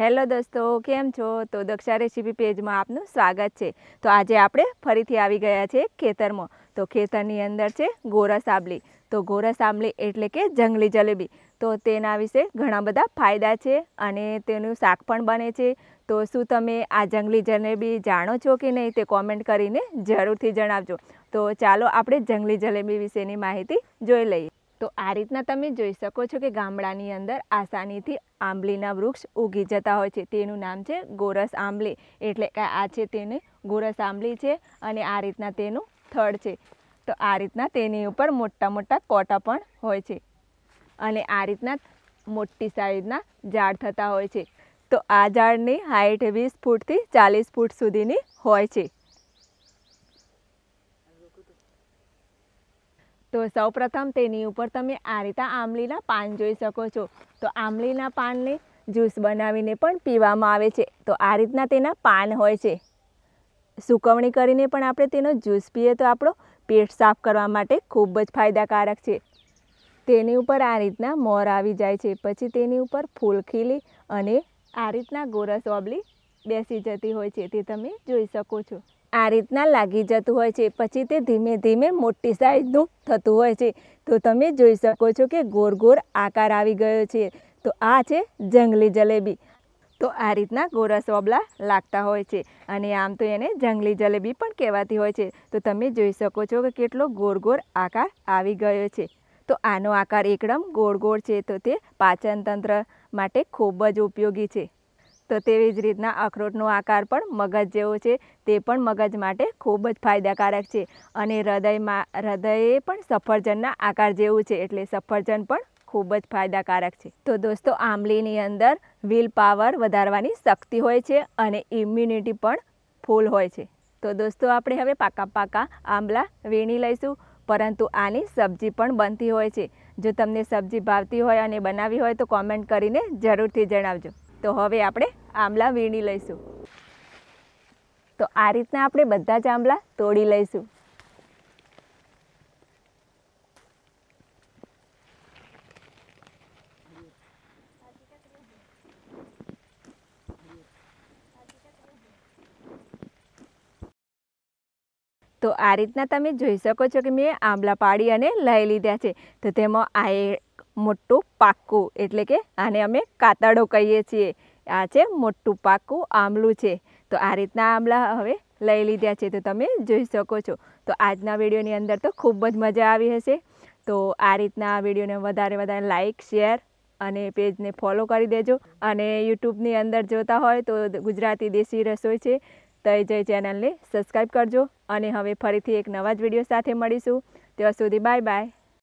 hello દોસ્તો કેમ છો તો દક્ષા રેસીપી પેજમાં આપનું સ્વાગત છે તો આજે આપણે ફરીથી આવી ગયા છે ખેતરમાં તો ખેતરની અંદર છે ગોરસ આંબલી તો ગોરસ આંબલી એટલે કે જંગલી જલેબી તો તેના વિશે ઘણા બધા ફાયદા છે અને તેનું શાક પણ બને છે તો શું તમે આ જંગલી જલેબી જાણો છો કે નહીં તે કોમેન્ટ કરીને જરૂરથી જણાવજો તો ચાલો આપણે જંગલી જલેબી વિશેની માહિતી જોઈ લઈએ તો આ રીતના તમે જોઈ શકો છો કે ગામડાની અંદર આસાનીથી આંબલીના વૃક્ષ ઉગી જતા હોય છે તેનું નામ છે ગોરસ આંબલી એટલે કે આ છે તેને ગોરસ આંબલી છે અને આ રીતના તેનું થડ છે તો આ રીતના તેની ઉપર મોટા મોટા કોટા પણ હોય છે અને આ રીતના મોટી સાઈઝના ઝાડ થતા હોય છે તો આ ઝાડની હાઈટ વીસ ફૂટથી ચાલીસ ફૂટ સુધીની હોય છે તો સૌપ્રથમ તેની ઉપર તમે આ રીતે આમલીના પાન જોઈ શકો છો તો આંબલીના પાનને જ્યુસ બનાવીને પણ પીવામાં આવે છે તો આ રીતના તેના પાન હોય છે સુકવણી કરીને પણ આપણે તેનો જ્યુસ પીએ તો આપણો પેટ સાફ કરવા માટે ખૂબ જ ફાયદાકારક છે તેની ઉપર આ રીતના મોર આવી જાય છે પછી તેની ઉપર ફૂલ ખીલી અને આ રીતના ગોરસ ઓબલી બેસી જતી હોય છે તે તમે જોઈ શકો છો આ રીતના લાગી જતું હોય છે પછી તે ધીમે ધીમે મોટી સાઇઝનું થતું હોય છે તો તમે જોઈ શકો છો કે ગોર ગોર આકાર આવી ગયો છે તો આ છે જંગલી જલેબી તો આ રીતના ગોરસ ઓબલા લાગતા હોય છે અને આમ તો એને જંગલી જલેબી પણ કહેવાતી હોય છે તો તમે જોઈ શકો છો કે કેટલો ગોળ ગોર આકાર આવી ગયો છે તો આનો આકાર એકદમ ગોળ ગોળ છે તો તે પાચનતંત્ર માટે ખૂબ જ ઉપયોગી છે તો તેવી જ રીતના અખરોટનો આકાર પણ મગજ જેવો છે તે પણ મગજ માટે ખૂબ જ ફાયદાકારક છે અને હૃદયમાં હૃદયે પણ સફરજનના આકાર જેવું છે એટલે સફરજન પણ ખૂબ જ ફાયદાકારક છે તો દોસ્તો આંબલીની અંદર વિલ પાવર વધારવાની શક્તિ હોય છે અને ઇમ્યુનિટી પણ ફૂલ હોય છે તો દોસ્તો આપણે હવે પાકા પાકા આંબલા વીણી લઈશું પરંતુ આની સબ્જી પણ બનતી હોય છે જો તમને સબ્જી ભાવતી હોય અને બનાવી હોય તો કોમેન્ટ કરીને જરૂરથી જણાવજો તો હવે આપણે આંબલા વીણી લઈશું તો આ રીતના આપણે બધા જ આંબલા તોડી લઈશું તો આ રીતના તમે જોઈ શકો છો કે મેં આંબલા પાડી અને લઈ લીધા છે તો તેમાં આ મોટું પાકું એટલે કે આને અમે કાતડો કહીએ છીએ આ છે મોટું પાકું આંબલું છે તો આ રીતના આંબલા હવે લઈ લીધા છે તો તમે જોઈ શકો છો તો આજના વિડીયોની અંદર તો ખૂબ જ મજા આવી હશે તો આ રીતના વિડીયોને વધારે વધારે લાઇક શેર અને પેજને ફોલો કરી દેજો અને યુટ્યુબની અંદર જોતા હોય તો ગુજરાતી દેશી રસોઈ છે તો જય ચેનલને સબસ્ક્રાઈબ કરજો અને હવે ફરીથી એક નવા જ વિડીયો સાથે મળીશું ત્યાં સુધી બાય બાય